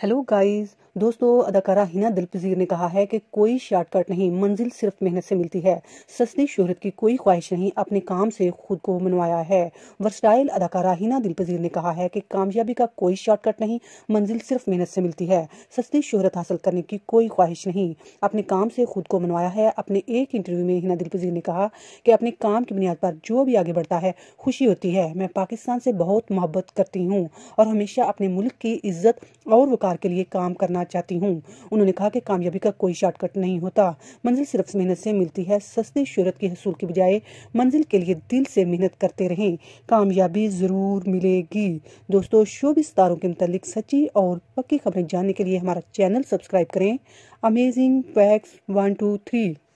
Hello, guys. दोस्तों अदाकारा हिना दिलपजीर ने कहा है कि कोई शॉर्टकट नहीं मंजिल सिर्फ मेहनत से मिलती है सस्ती शोहरत की कोई ख्वाहिश नहीं अपने काम से खुद को मनवाया है वर्सटाइल अदाकारा हिना दिलपजीर ने कहा है कि कामयाबी का कोई शॉर्टकट नहीं मंजिल सिर्फ मेहनत से मिलती है सस्ती शोहरत हासिल करने की कोई ख्वाहिश नहीं अपने काम से खुद को मनवाया है अपने एक इंटरव्यू में हिना दिलपजीर ने कहा कि अपने काम की बुनियाद पर जो भी आगे बढ़ता है खुशी होती है मैं पाकिस्तान से बहुत मोहब्बत करती हूँ और हमेशा अपने मुल्क की इज्जत और वकार के लिए काम करना चाहती हूँ उन्होंने कहा कि कामयाबी का कोई शॉर्टकट नहीं होता मंजिल सिर्फ मेहनत से मिलती है सस्ती शहरत के हसूल के बजाय मंजिल के लिए दिल से मेहनत करते रहे कामयाबी ज़रूर मिलेगी दोस्तों शोबिस तारों के मुतालिक सच्ची और पक्की खबरें जानने के लिए हमारा चैनल सब्सक्राइब करें amazing facts one two three